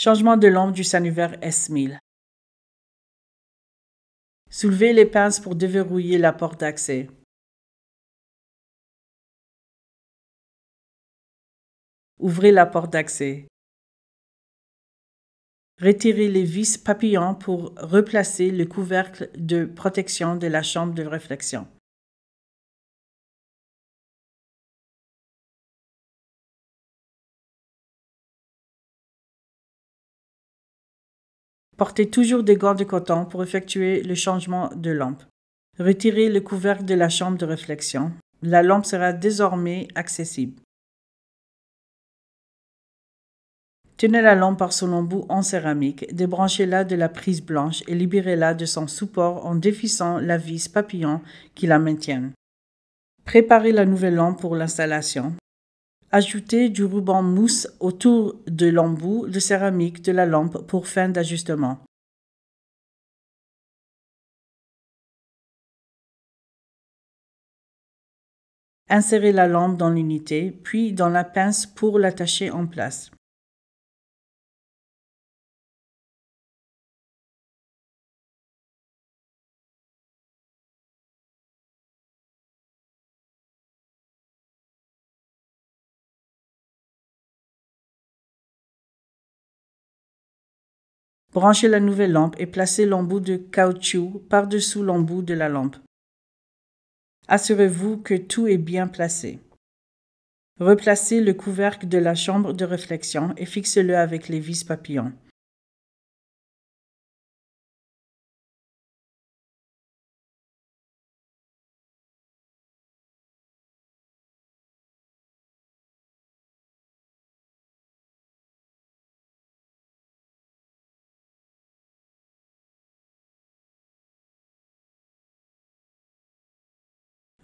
Changement de l'ombre du Sanuver S1000. Soulevez les pinces pour déverrouiller la porte d'accès. Ouvrez la porte d'accès. Retirez les vis papillons pour replacer le couvercle de protection de la chambre de réflexion. Portez toujours des gants de coton pour effectuer le changement de lampe. Retirez le couvercle de la chambre de réflexion. La lampe sera désormais accessible. Tenez la lampe par son embout en céramique, débranchez-la de la prise blanche et libérez-la de son support en défissant la vis papillon qui la maintient. Préparez la nouvelle lampe pour l'installation. Ajoutez du ruban mousse autour de l'embout de céramique de la lampe pour fin d'ajustement. Insérez la lampe dans l'unité, puis dans la pince pour l'attacher en place. Branchez la nouvelle lampe et placez l'embout de caoutchouc par-dessous l'embout de la lampe. Assurez-vous que tout est bien placé. Replacez le couvercle de la chambre de réflexion et fixez-le avec les vis papillons.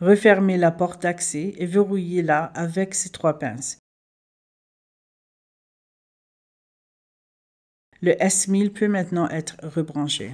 refermez la porte d'accès et verrouillez-la avec ces trois pinces. Le S1000 peut maintenant être rebranché.